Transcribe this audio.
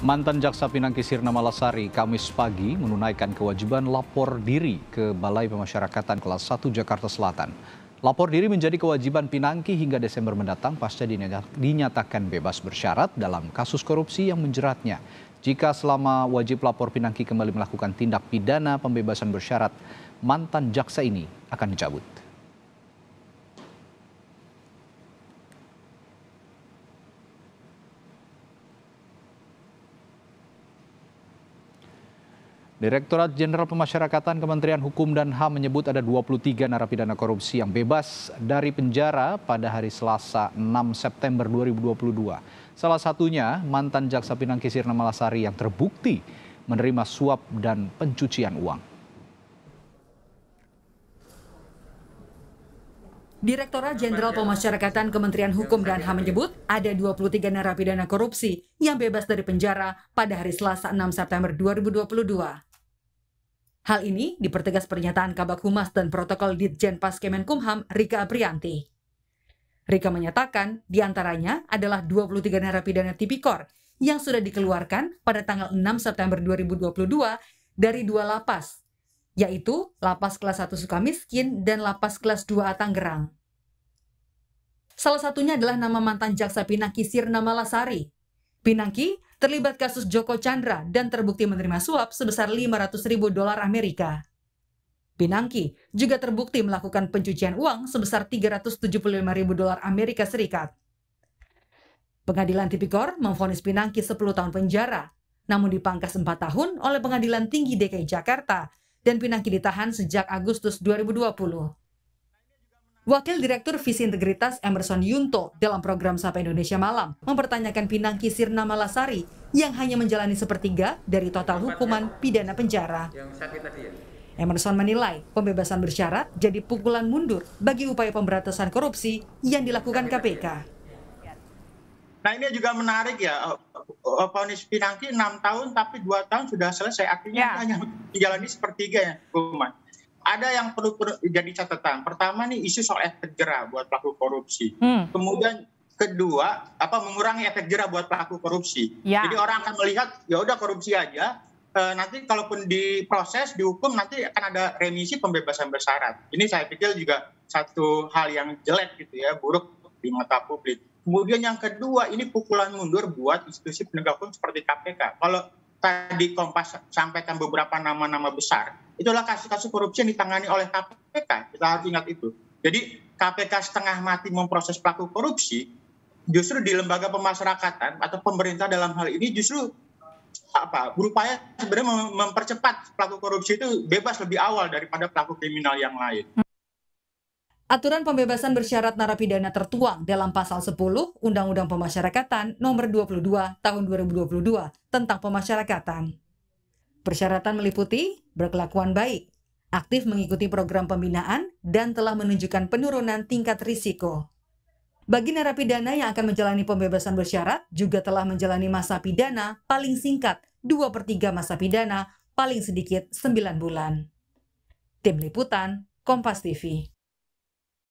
Mantan Jaksa Pinang Kisir Namalasari Kamis pagi menunaikan kewajiban lapor diri ke Balai Pemasyarakatan Kelas 1 Jakarta Selatan. Lapor diri menjadi kewajiban Pinangki hingga Desember mendatang pasca dinyatakan bebas bersyarat dalam kasus korupsi yang menjeratnya. Jika selama wajib lapor Pinangki kembali melakukan tindak pidana pembebasan bersyarat, mantan jaksa ini akan dicabut. Direktorat Jenderal Pemasyarakatan Kementerian Hukum dan HAM menyebut ada 23 narapidana korupsi yang bebas dari penjara pada hari Selasa 6 September 2022. Salah satunya mantan Jaksa Pinangki Sirna Malasari yang terbukti menerima suap dan pencucian uang. Direktorat Jenderal Pemasyarakatan Kementerian Hukum dan HAM menyebut ada 23 narapidana korupsi yang bebas dari penjara pada hari Selasa 6 September 2022. Hal ini dipertegas pernyataan Kabak Humas dan Protokol Ditjen Pas Kemenkumham Rika Aprianti. Rika menyatakan diantaranya adalah 23 narapidana tipikor yang sudah dikeluarkan pada tanggal 6 September 2022 dari dua lapas, yaitu Lapas Kelas 1 Sukamiskin dan Lapas Kelas 2 atanggerang. Salah satunya adalah nama mantan jaksa Pinangki Sirna Malasari. Pinangki terlibat kasus Joko Chandra dan terbukti menerima suap sebesar 500 ribu dolar Amerika. Pinangki juga terbukti melakukan pencucian uang sebesar 375 ribu dolar Amerika Serikat. Pengadilan Tipikor memfonis Pinangki 10 tahun penjara, namun dipangkas 4 tahun oleh Pengadilan Tinggi DKI Jakarta dan Pinangki ditahan sejak Agustus 2020. Wakil Direktur Visi Integritas Emerson Yunto dalam program Sapa Indonesia Malam mempertanyakan Pinangki Sirna Malasari yang hanya menjalani sepertiga dari total hukuman pidana penjara. Ya. Emerson menilai pembebasan bersyarat jadi pukulan mundur bagi upaya pemberantasan korupsi yang dilakukan KPK. Ya. Nah ini juga menarik ya, ponis Pinangki 6 tahun tapi 2 tahun sudah selesai, akhirnya ya. hanya menjalani sepertiga ya hukuman ada yang perlu, perlu jadi catatan. Pertama nih isu soal efek jerah buat pelaku korupsi. Hmm. Kemudian kedua apa mengurangi efek jerah buat pelaku korupsi. Ya. Jadi orang akan melihat ya udah korupsi aja. E, nanti kalaupun diproses dihukum nanti akan ada remisi pembebasan bersyarat. Ini saya pikir juga satu hal yang jelek gitu ya buruk di mata publik. Kemudian yang kedua ini pukulan mundur buat institusi penegak hukum seperti KPK. Kalau tadi Kompas sampaikan beberapa nama-nama besar, itulah kasus-kasus korupsi yang ditangani oleh KPK. Kita harus ingat itu. Jadi KPK setengah mati memproses pelaku korupsi, justru di lembaga pemasyarakatan atau pemerintah dalam hal ini justru apa berupaya sebenarnya mempercepat pelaku korupsi itu bebas lebih awal daripada pelaku kriminal yang lain. Aturan pembebasan bersyarat narapidana tertuang dalam pasal 10 Undang-Undang Pemasyarakatan Nomor 22 Tahun 2022 tentang pemasyarakatan. Persyaratan meliputi berkelakuan baik, aktif mengikuti program pembinaan, dan telah menunjukkan penurunan tingkat risiko. Bagi narapidana yang akan menjalani pembebasan bersyarat juga telah menjalani masa pidana paling singkat 2 per 3 masa pidana paling sedikit 9 bulan. Tim Liputan, Kompas TV.